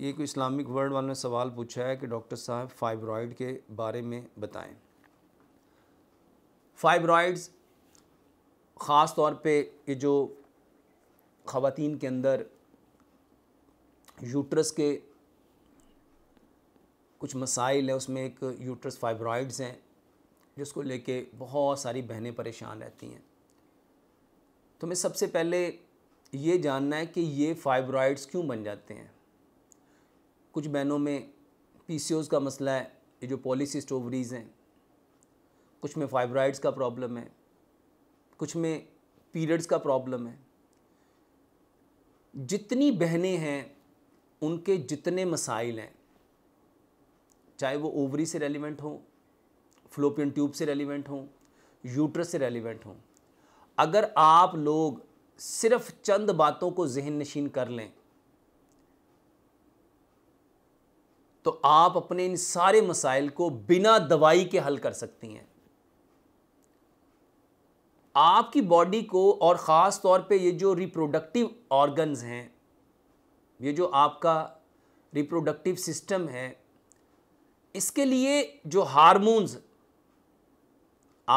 ये कोई Islamic world वालों ने सवाल पूछा है कि डॉक्टर साहब फाइब्रॉइड के बारे में बताएं फाइब्रॉइड्स ख़ास तौर पे ये जो ख़वान के अंदर यूट्रस के कुछ मसाइल हैं उसमें एक यूट्रस फाइब्रॉइड्स हैं जिसको लेके बहुत सारी बहनें परेशान रहती हैं तो मैं सबसे पहले ये जानना है कि ये फाइब्रॉइड्स क्यों बन जाते हैं कुछ बहनों में पी का मसला है ये जो पॉलिसिस्ट ओवरीज़ हैं कुछ में फाइब्राइड्स का प्रॉब्लम है कुछ में पीरियड्स का प्रॉब्लम है जितनी बहनें हैं उनके जितने मसाइल हैं चाहे वो ओवरी से रेलिवेंट हों फ्लोपियन ट्यूब से रेलिवेंट हों यूट्रस से रेलिवेंट हों अगर आप लोग सिर्फ चंद बातों को जहन नशीन कर लें तो आप अपने इन सारे मसाइल को बिना दवाई के हल कर सकती हैं आपकी बॉडी को और ख़ास तौर पे ये जो रिप्रोडक्टिव ऑर्गन्स हैं ये जो आपका रिप्रोडक्टिव सिस्टम है इसके लिए जो हारमोन्स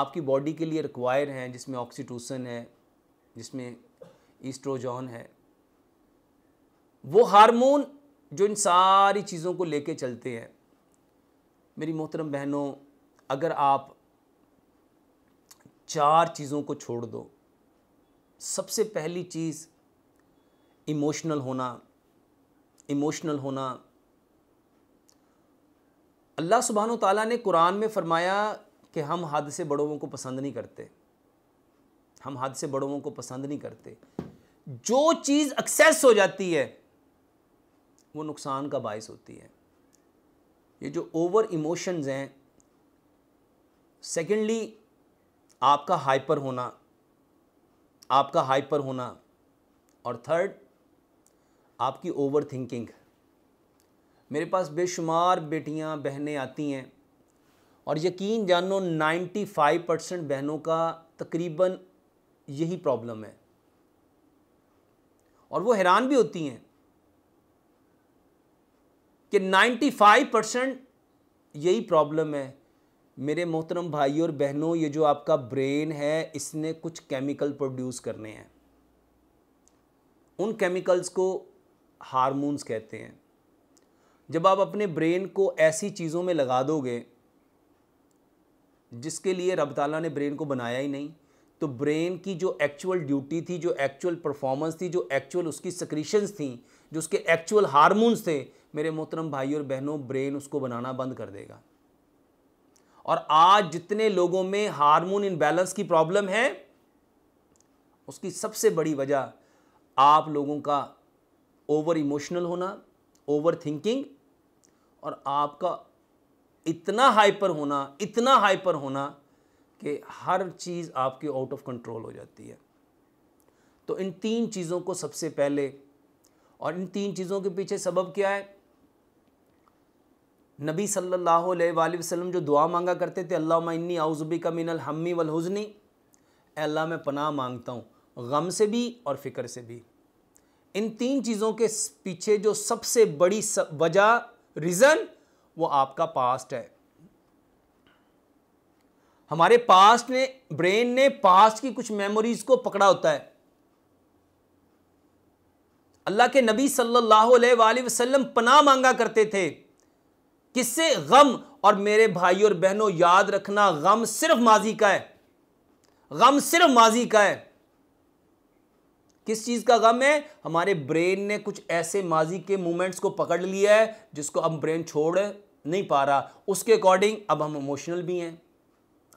आपकी बॉडी के लिए रिक्वायर हैं जिसमें ऑक्सीटोसन है जिसमें ईस्ट्रोजॉन है वो हार्मोन जो इन सारी चीज़ों को लेके चलते हैं मेरी मोहतरम बहनों अगर आप चार चीज़ों को छोड़ दो सबसे पहली चीज़ इमोशनल होना इमोशनल होना अल्लाह सुबहान तला ने कुरान में फ़रमाया कि हम हादसे बड़ों को पसंद नहीं करते हम हादसे बड़ों को पसंद नहीं करते जो चीज़ एक्सेस हो जाती है वो नुकसान का बायस होती है ये जो ओवर इमोशंस हैं सेकेंडली आपका हाइपर होना आपका हाइपर होना और थर्ड आपकी ओवर थिंकिंग मेरे पास बेशुमार बेटियां बहनें आती हैं और यकीन जानो 95 परसेंट बहनों का तकरीबन यही प्रॉब्लम है और वो हैरान भी होती हैं कि 95 परसेंट यही प्रॉब्लम है मेरे मोहतरम भाई और बहनों ये जो आपका ब्रेन है इसने कुछ केमिकल प्रोड्यूस करने हैं उन केमिकल्स को हारमोन्स कहते हैं जब आप अपने ब्रेन को ऐसी चीज़ों में लगा दोगे जिसके लिए रब ताला ने ब्रेन को बनाया ही नहीं तो ब्रेन की जो एक्चुअल ड्यूटी थी जो एक्चुअल परफॉर्मेंस थी जो एक्चुअल उसकी सक्रीशंस थी जो उसके एक्चुअल हारमोन्स थे मेरे मोहतरम भाई और बहनों ब्रेन उसको बनाना बंद कर देगा और आज जितने लोगों में हार्मोन इनबैलेंस की प्रॉब्लम है उसकी सबसे बड़ी वजह आप लोगों का ओवर इमोशनल होना ओवर थिंकिंग और आपका इतना हाइपर होना इतना हाइपर होना कि हर चीज़ आपके आउट ऑफ कंट्रोल हो जाती है तो इन तीन चीज़ों को सबसे पहले और इन तीन चीज़ों के पीछे सबब क्या है नबी सल्लल्लाहु अलैहि वसल्लम जो दुआ मांगा करते थे अल्लाह इन्नी आउज़ुबी का मिनल हम्मी वलहुजनी अल्लाह मैं पनाह मांगता हूँ गम से भी और फ़िक्र से भी इन तीन चीज़ों के पीछे जो सबसे बड़ी वजह रीज़न वो आपका पास्ट है हमारे पास्ट ने ब्रेन ने पास्ट की कुछ मेमोरीज को पकड़ा होता है अल्लाह के नबी सल्लल्लाहु अलैहि वसल्लम पनाह मांगा करते थे किससे गम और मेरे भाई और बहनों याद रखना गम सिर्फ माजी का है गम सिर्फ माजी का है किस चीज़ का गम है हमारे ब्रेन ने कुछ ऐसे माजी के मूवमेंट्स को पकड़ लिया है जिसको अब ब्रेन छोड़ नहीं पा रहा उसके अकॉर्डिंग अब हम इमोशनल भी हैं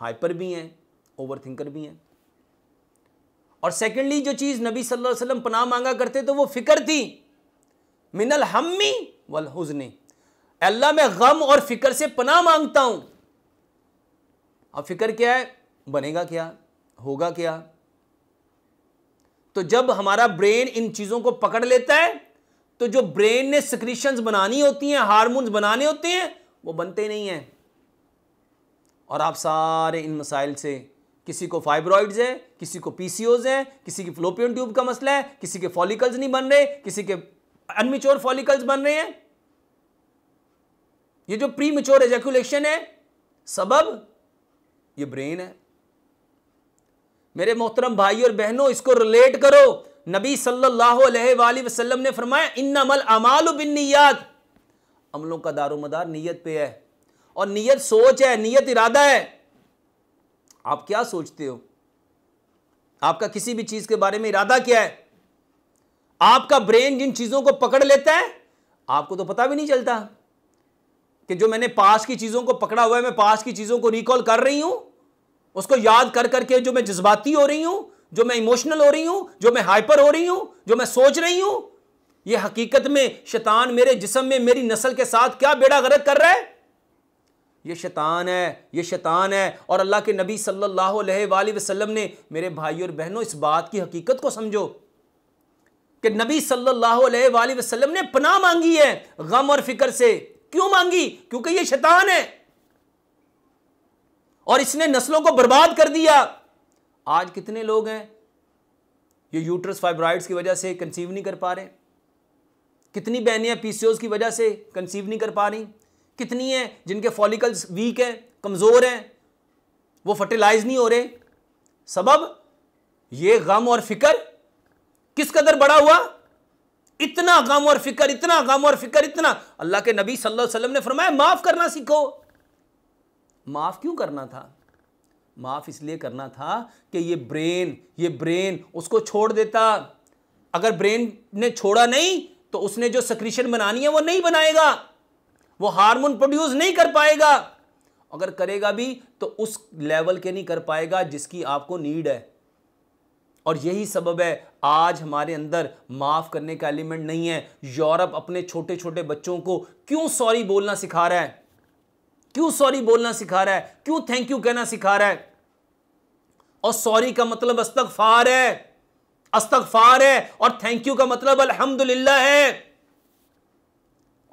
हाइपर भी हैं ओवरथिंकर भी हैं और सेकेंडली जो चीज़ नबी सल्लल्लाहु अलैहि वसल्लम पनाह मांगा करते तो वो फिक्र थी मिनल हम्मी वल हुजनी अल्लाह मैं गम और फिक्र से पना मांगता हूं अब फिक्र क्या है बनेगा क्या होगा क्या तो जब हमारा ब्रेन इन चीज़ों को पकड़ लेता है तो जो ब्रेन ने सिक्रीशंस बनानी होती हैं हारमोन्स बनाने होते हैं वो बनते नहीं हैं और आप सारे इन मसाइल से किसी को फाइब्रॉइड्स है किसी को पीसीओज हैं किसी की फ्लोपियन ट्यूब का मसला है किसी के फॉलिकल्स नहीं बन रहे किसी के अनमिच्योर फॉलिकल्स बन रहे हैं ये जो प्री मिच्योर एजेकुलेशन है सबब ये ब्रेन है मेरे मोहतरम भाई और बहनों इसको रिलेट करो नबी सल्लल्लाहु अलैहि वसल्लम ने फरमाया इन्नमल अमाल बिन नियत अमलों का दारोमदार नीयत पे है और नीयत सोच है नीयत इरादा है आप क्या सोचते हो आपका किसी भी चीज के बारे में इरादा क्या है आपका ब्रेन जिन चीजों को पकड़ लेता है आपको तो पता भी नहीं चलता कि जो मैंने पास की चीज़ों को पकड़ा हुआ है मैं पास की चीज़ों को रिकॉल कर रही हूं उसको याद कर करके जो मैं जज्बाती हो रही हूं जो मैं इमोशनल हो रही हूं जो मैं हाइपर हो रही हूं जो मैं सोच रही हूं यह हकीकत में शैतान मेरे जिसम में मेरी नस्ल के साथ क्या बेड़ा गलत कर रहा है ये शैतान है ये शैतान है और अल्लाह के नबी सल्लल्लाहु अलैहि वसल्लम ने मेरे भाई और बहनों इस बात की हकीकत को समझो कि नबी सल्लल्लाहु अलैहि वसल्लम ने पनाह मांगी है गम और फिक्र से क्यों मांगी क्योंकि ये शैतान है और इसने नस्लों को बर्बाद कर दिया आज कितने लोग हैं ये यूट्रस फाइब्राइड्स की वजह से कंसीव नहीं कर पा रहे कितनी बहनियां पीसीओस की वजह से कंसीव नहीं कर पा रही कितनी हैं जिनके फॉलिकल्स वीक हैं कमज़ोर हैं वो फर्टिलाइज नहीं हो रहे सबब ये गम और फिक्र किस कदर बड़ा हुआ इतना गम और फिक्र इतना गम और फिक्र इतना अल्लाह के नबी सल्लल्लाहु अलैहि वसल्लम ने फरमाया माफ़ करना सीखो माफ़ क्यों करना था माफ़ इसलिए करना था कि ये ब्रेन ये ब्रेन उसको छोड़ देता अगर ब्रेन ने छोड़ा नहीं तो उसने जो सक्रीशन बनानी है वो नहीं बनाएगा वो हार्मोन प्रोड्यूस नहीं कर पाएगा अगर करेगा भी तो उस लेवल के नहीं कर पाएगा जिसकी आपको नीड है और यही सबब है आज हमारे अंदर माफ़ करने का एलिमेंट नहीं है यूरोप अपने छोटे छोटे बच्चों को क्यों सॉरी बोलना सिखा रहा है क्यों सॉरी बोलना सिखा रहा है क्यों थैंक यू कहना सिखा रहा है और सॉरी का मतलब अस्तगफार है अस्तगफार है और थैंक यू का मतलब अल्हम्दुलिल्लाह है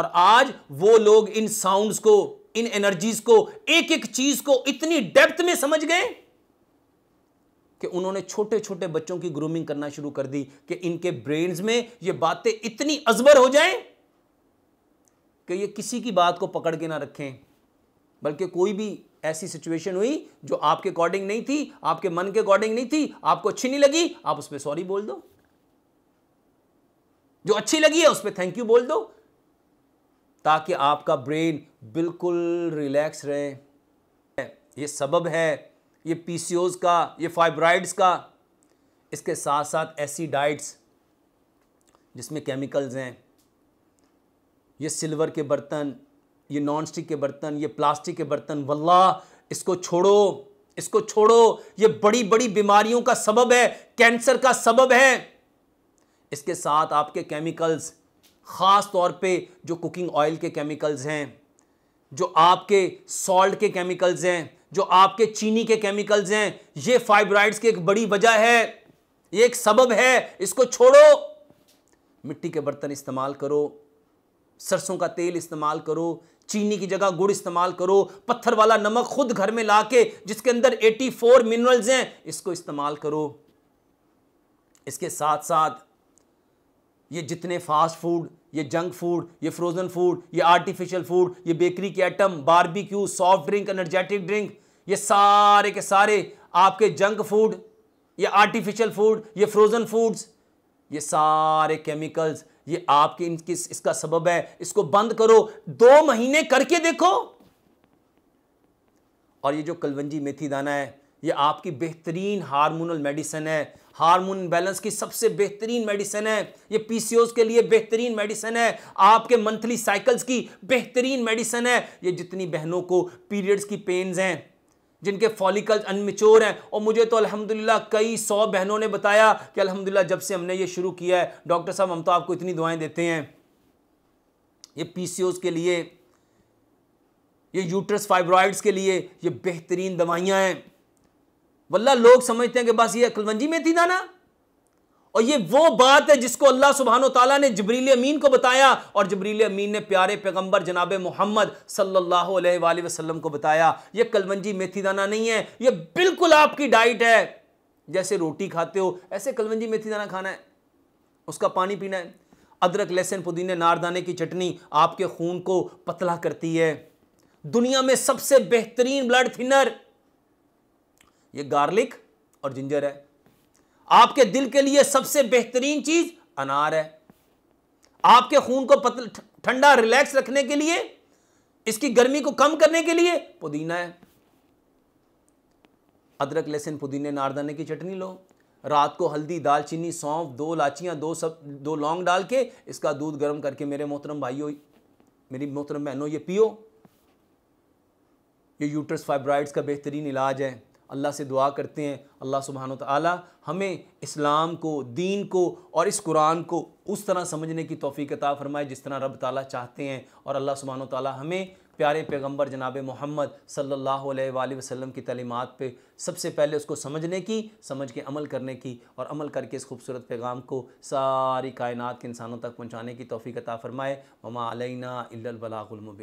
और आज वो लोग इन साउंड्स को इन एनर्जीज को एक एक चीज को इतनी डेप्थ में समझ गए कि उन्होंने छोटे छोटे बच्चों की ग्रूमिंग करना शुरू कर दी कि इनके ब्रेन्स में ये बातें इतनी अजबर हो जाएं कि ये किसी की बात को पकड़ के ना रखें बल्कि कोई भी ऐसी सिचुएशन हुई जो आपके अकॉर्डिंग नहीं थी आपके मन के अकॉर्डिंग नहीं थी आपको अच्छी नहीं लगी आप उस पर सॉरी बोल दो जो अच्छी लगी है उस पर थैंक यू बोल दो ताकि आपका ब्रेन बिल्कुल रिलैक्स रहे ये सबब है ये पी का ये फाइब्राइड्स का इसके साथ साथ ऐसी डाइट्स जिसमें केमिकल्स हैं ये सिल्वर के बर्तन ये नॉन स्टिक के बर्तन ये प्लास्टिक के बर्तन वल्ला इसको छोड़ो इसको छोड़ो ये बड़ी बड़ी बीमारियों का सबब है कैंसर का सबब है इसके साथ आपके केमिकल्स ख़ास तौर पे जो कुकिंग ऑयल के केमिकल्स हैं जो आपके सॉल्ट के केमिकल्स हैं जो आपके चीनी के केमिकल्स हैं ये फाइब्राइड्स की एक बड़ी वजह है ये एक सबब है इसको छोड़ो मिट्टी के बर्तन इस्तेमाल करो सरसों का तेल इस्तेमाल करो चीनी की जगह गुड़ इस्तेमाल करो पत्थर वाला नमक खुद घर में लाके जिसके अंदर 84 मिनरल्स हैं इसको इस्तेमाल करो इसके साथ साथ ये जितने फास्ट फूड ये जंक फूड ये फ्रोज़न फूड ये आर्टिफिशियल फूड ये बेकरी के item barbecue soft drink energetic drink ये सारे के सारे आपके जंक फूड ये आर्टिफिशियल फूड ये फ्रोज़न फूड्स ये सारे केमिकल्स ये आपके इनकी इसका सबब है इसको बंद करो दो महीने करके देखो और ये जो कलवंजी मेथी दाना है ये आपकी बेहतरीन हार्मोनल मेडिसिन है हार्मोन बैलेंस की सबसे बेहतरीन मेडिसिन है ये पीसीओस के लिए बेहतरीन मेडिसिन है आपके मंथली साइकिल्स की बेहतरीन मेडिसिन है ये जितनी बहनों को पीरियड्स की पेन्स हैं जिनके फॉलिकल्स अनमिच्योर हैं और मुझे तो अल्हम्दुलिल्लाह कई सौ बहनों ने बताया कि अल्हम्दुलिल्लाह जब से हमने ये शुरू किया है डॉक्टर साहब हम तो आपको इतनी दुआएं देते हैं ये पीसीओस के लिए ये यूट्रस फाइब्रॉइड्स के लिए ये बेहतरीन दवाइयाँ हैं वल्ला लोग समझते हैं कि बस ये अकलमंजी में थी ना और ये वो बात है जिसको अल्लाह सुबहान तला ने जबरील अमीन को बताया और जबरील अमीन ने प्यारे पैगंबर जनाब मोहम्मद सल्ला वसलम को बताया ये कलवंजी मेथी दाना नहीं है ये बिल्कुल आपकी डाइट है जैसे रोटी खाते हो ऐसे कलवंजी मेथी दाना खाना है उसका पानी पीना है अदरक लहसुन पुदीने नारदाने की चटनी आपके खून को पतला करती है दुनिया में सबसे बेहतरीन ब्लड थिनर ये गार्लिक और जिंजर है आपके दिल के लिए सबसे बेहतरीन चीज अनार है आपके खून को ठंडा रिलैक्स रखने के लिए इसकी गर्मी को कम करने के लिए पुदीना है अदरक लहसुन पुदीने नारदाने की चटनी लो रात को हल्दी दालचीनी सौंफ दो लाचियां दो सब दो लौंग डाल के इसका दूध गर्म करके मेरे मोहतरम भाइयों मेरी मोहतरम बहनों ये पियो ये यूट्रस फाइब्राइड्स का बेहतरीन इलाज है अल्लाह से दुआ करते हैं अल्लाह सुबहान तला हमें इस्लाम को दीन को और इस कुरान को उस तरह समझने की तोफ़ी कता फ़रमाए जिस तरह रब ताली चाहते हैं और अल्लाह सुबहान तला हमें प्यारे पैगंबर जनाब मोहम्मद सल्ला वसलम की तलीमत पे सबसे पहले उसको समझने की समझ के अमल करने की और अमल करके इस खूबसूरत पैगाम को सारी कायनात के इंसानों तक पहुँचाने की तोफ़ी कता फ़रमाए ममा अलैना अलबलाबी